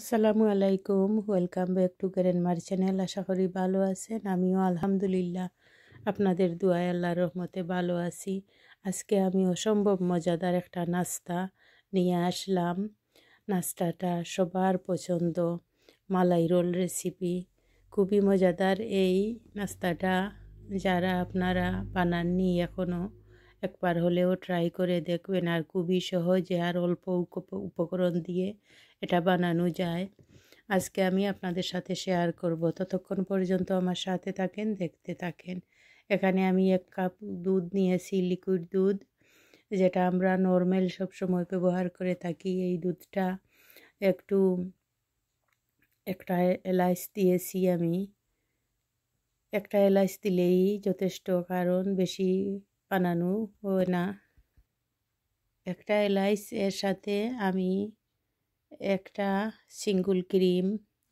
আসসালামু আলাইকুম welcome back to my channel আশা করি ভালো আছেন আমিও আলহামদুলিল্লাহ আপনাদের দুয়ায় আল্লাহ রহমতে ভালো আছি আজকে আমি অসম্ভব মজাদার একটা নাস্তা নিয়ে আসলাম নাস্তাটা সবার পছন্দ মালাই রোল রেসিপি খুবই মজাদার এই নাস্তাটা যারা আপনারা বানাননি এখনও একবার হলেও ট্রাই করে দেখবেন আর খুবই সহজে আর অল্প উপকরণ দিয়ে এটা বানানো যায় আজকে আমি আপনাদের সাথে শেয়ার করব ততক্ষণ পর্যন্ত আমার সাথে থাকেন দেখতে থাকেন এখানে আমি এক কাপ দুধ নিয়েছি লিকুইড দুধ যেটা আমরা নর্মাল সবসময় ব্যবহার করে থাকি এই দুধটা একটু একটা এলাইচ দিয়েছি আমি একটা এলাইচ দিলেই যথেষ্ট কারণ বেশি বানানো না একটা এলাইচ এর সাথে আমি একটা সিঙ্গুল ক্রিম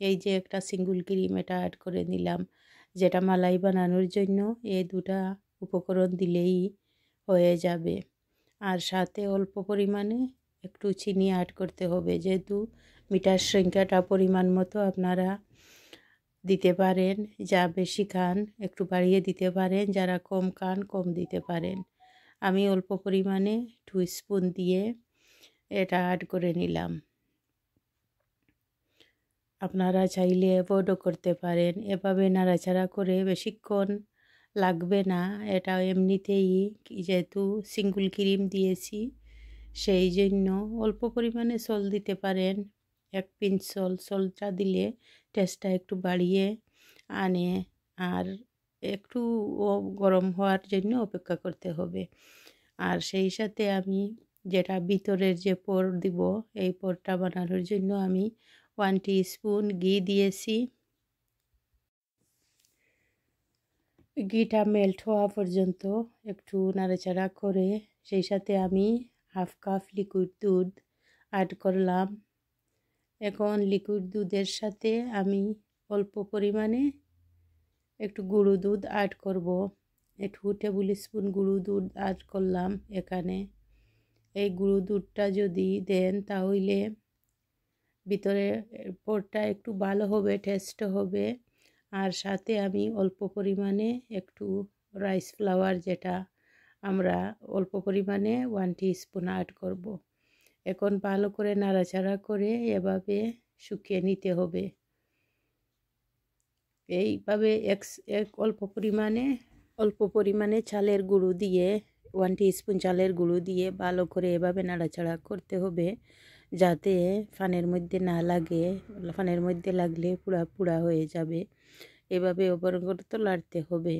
এই যে একটা সিঙ্গুল ক্রিম এটা অ্যাড করে নিলাম যেটা মালাই বানানোর জন্য এই দুটা উপকরণ দিলেই হয়ে যাবে আর সাথে অল্প পরিমাণে একটু চিনি অ্যাড করতে হবে যেহেতু মিটার সংখ্যাটা পরিমাণ মতো আপনারা দিতে পারেন যা বেশি খান একটু বাড়িয়ে দিতে পারেন যারা কম খান কম দিতে পারেন আমি অল্প পরিমাণে টু স্পুন দিয়ে এটা অ্যাড করে নিলাম আপনারা চাইলে অ্যাভয়েডও করতে পারেন এভাবে নাড়াচাড়া করে বেশিক্ষণ লাগবে না এটা এমনিতেই যেহেতু সিঙ্গুল ক্রিম দিয়েছি সেই জন্য অল্প পরিমাণে সল দিতে পারেন এক পিঞ্চ সল সলটা দিলে টেস্টটা একটু বাড়িয়ে আনে আর একটু গরম হওয়ার জন্য অপেক্ষা করতে হবে আর সেই সাথে আমি যেটা ভিতরের যে পর দিব এই পরটা বানানোর জন্য আমি ওয়ান স্পুন ঘি দিয়েছি ঘিটা মেল্ট হওয়া পর্যন্ত একটু নাড়াচাড়া করে সেই সাথে আমি হাফ কাপ লিকুইড দুধ অ্যাড করলাম এখন লিকুইড দুধের সাথে আমি অল্প পরিমাণে একটু গুঁড়ো দুধ অ্যাড করব একটু টেবিল স্পুন গুঁড়ো দুধ অ্যাড করলাম এখানে এই গুঁড়ো দুধটা যদি দেন তাহলে ভিতরে পরটা একটু ভালো হবে টেস্ট হবে আর সাথে আমি অল্প পরিমাণে একটু রাইস ফ্লাওয়ার যেটা আমরা অল্প পরিমাণে ওয়ান স্পুন অ্যাড করবো এখন ভালো করে নাড়াচাড়া করে এভাবে শুকিয়ে নিতে হবে এইভাবে এক এক অল্প পরিমাণে অল্প পরিমাণে চালের গুঁড়ো দিয়ে ওয়ান স্পুন চালের গুঁড়ো দিয়ে ভালো করে এভাবে নাড়াচাড়া করতে হবে যাতে ফানের মধ্যে না লাগে ফানের মধ্যে লাগলে পুরা পুরা হয়ে যাবে এভাবে তো লাড়তে হবে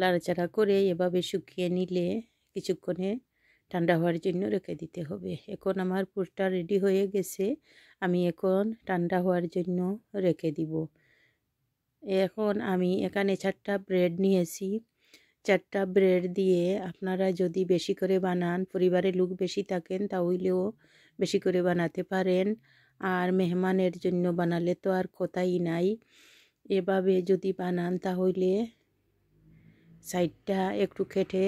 লাড়াচাড়া করে এভাবে শুকিয়ে নিলে কিছুক্ষণে ঠান্ডা হওয়ার জন্য রেখে দিতে হবে এখন আমার পুরটা রেডি হয়ে গেছে আমি এখন ঠান্ডা হওয়ার জন্য রেখে দিব এখন আমি এখানে চারটা ব্রেড নিয়েছি চারটা ব্রেড দিয়ে আপনারা যদি বেশি করে বানান পরিবারে লোক বেশি থাকেন তাহলেও বেশি করে বানাতে পারেন আর মেহমানের জন্য বানালে তো আর কথাই নাই এভাবে যদি বানান তাহলে সাইডটা একটু খেটে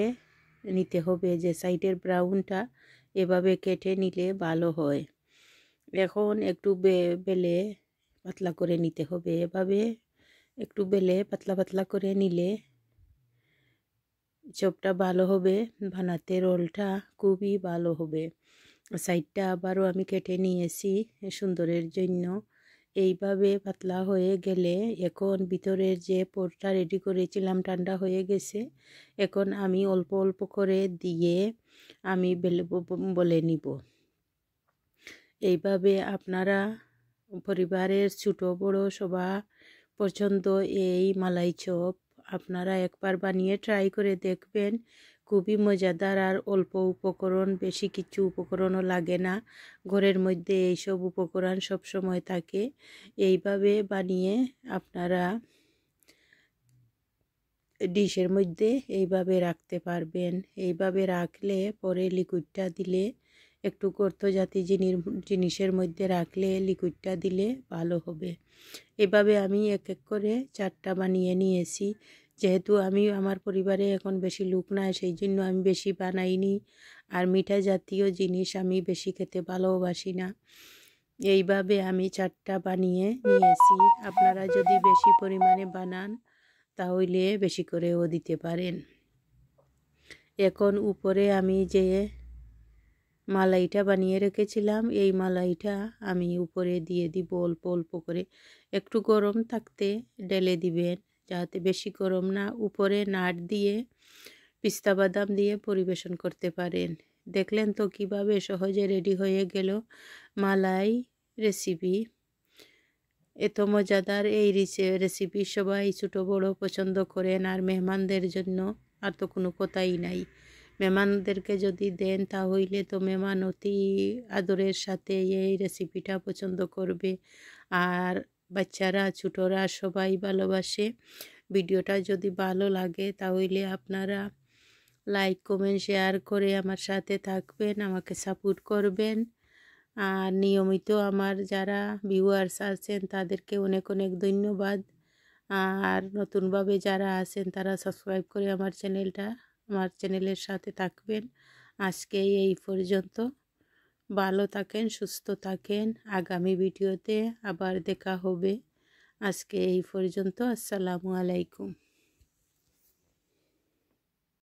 নিতে হবে যে সাইডের ব্রাউনটা এভাবে কেটে নিলে ভালো হয় এখন একটু বেলে পাতলা করে নিতে হবে এভাবে একটু বেলে পাতলা পাতলা করে নিলে চপটা ভালো হবে বানাতে রোলটা খুবই ভালো হবে সাইডটা আবারও আমি কেটে নিয়েছি সুন্দরের জন্য এইভাবে পাতলা হয়ে গেলে এখন ভিতরের যে পোরটা রেডি করেছিলাম ঠান্ডা হয়ে গেছে এখন আমি অল্প অল্প করে দিয়ে আমি বলে নিব এইভাবে আপনারা পরিবারের ছোট বড় সবা পছন্দ এই মালাই চপ আপনারা একবার বানিয়ে ট্রাই করে দেখবেন খুবই মজাদার আর অল্প উপকরণ বেশি কিছু উপকরণও লাগে না ঘরের মধ্যে এইসব উপকরণ সব সময় থাকে এইভাবে বানিয়ে আপনারা ডিশের মধ্যে এইভাবে রাখতে পারবেন এইভাবে রাখলে পরে লিকুইডটা দিলে একটু গর্ত জাতি জিনিসের মধ্যে রাখলে লিকুইডটা দিলে ভালো হবে এভাবে আমি এক এক করে চারটা বানিয়ে নিয়েছি যেহেতু আমি আমার পরিবারে এখন বেশি লোক নাই সেই জন্য আমি বেশি বানাইনি আর মিঠা জাতীয় জিনিস আমি বেশি খেতে ভালোবাসি না এইভাবে আমি চারটা বানিয়ে নিয়েছি আপনারা যদি বেশি পরিমাণে বানান তাহলে বেশি করেও দিতে পারেন এখন উপরে আমি যে মালাইটা বানিয়ে রেখেছিলাম এই মালাইটা আমি উপরে দিয়ে দিব অল্প অল্প করে একটু গরম থাকতে ডেলে দিবেন যাতে বেশি গরম না উপরে নাট দিয়ে পিস্তা বাদাম দিয়ে পরিবেশন করতে পারেন দেখলেন তো কিভাবে সহজে রেডি হয়ে গেল মালাই রেসিপি এত মজাদার এই রেসিপি সবাই ছোটো বড় পছন্দ করেন আর মেহমানদের জন্য আর তো কোনো কথাই নাই মেহমানদেরকে যদি দেন তাহলে তো মেহমান অতি আদরের সাথে এই রেসিপিটা পছন্দ করবে আর বাচ্চারা ছোটরা সবাই ভালোবাসে ভিডিওটা যদি ভালো লাগে তাহলে আপনারা লাইক কমেন্ট শেয়ার করে আমার সাথে থাকবেন আমাকে সাপোর্ট করবেন আর নিয়মিত আমার যারা ভিউয়ার্স আছেন তাদেরকে অনেক অনেক ধন্যবাদ আর নতুনভাবে যারা আছেন তারা সাবস্ক্রাইব করে আমার চ্যানেলটা আমার চ্যানেলের সাথে থাকবেন আজকে এই পর্যন্ত ভালো থাকেন সুস্থ থাকেন আগামী ভিডিওতে আবার দেখা হবে আজকে এই পর্যন্ত আসসালামু আলাইকুম